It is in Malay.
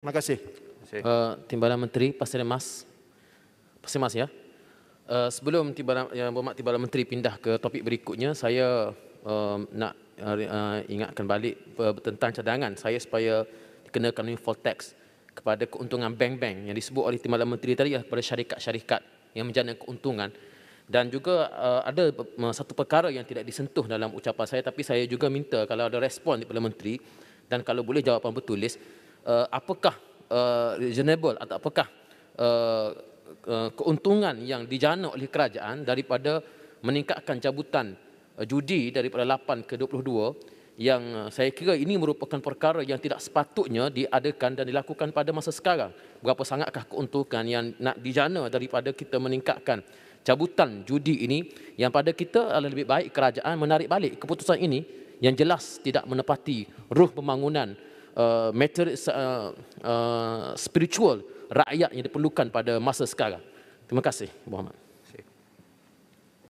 Terima kasih. Uh, Timbalan Menteri Pasir Mas. Pasir Mas ya. Uh, sebelum Timbalan yang bermak Timbalan Menteri pindah ke topik berikutnya, saya uh, nak uh, ingatkan balik uh, tentang cadangan saya supaya dikenakan full tax kepada keuntungan bank-bank yang disebut oleh Timbalan Menteri tadi ialah kepada syarikat-syarikat yang menjana keuntungan dan juga uh, ada satu perkara yang tidak disentuh dalam ucapan saya tapi saya juga minta kalau ada respon daripada menteri dan kalau boleh jawapan bertulis uh, apakah uh, reasonable atau apakah uh, keuntungan yang dijana oleh kerajaan daripada meningkatkan cabutan judi daripada 8 ke 22 yang saya kira ini merupakan perkara yang tidak sepatutnya diadakan dan dilakukan pada masa sekarang. Berapa sangatkah keuntungan yang nak dijana daripada kita meningkatkan cabutan judi ini yang pada kita adalah lebih baik kerajaan menarik balik keputusan ini yang jelas tidak menepati ruh pembangunan uh, matter uh, uh, spiritual rakyat yang diperlukan pada masa sekarang. Terima kasih, Muhammad.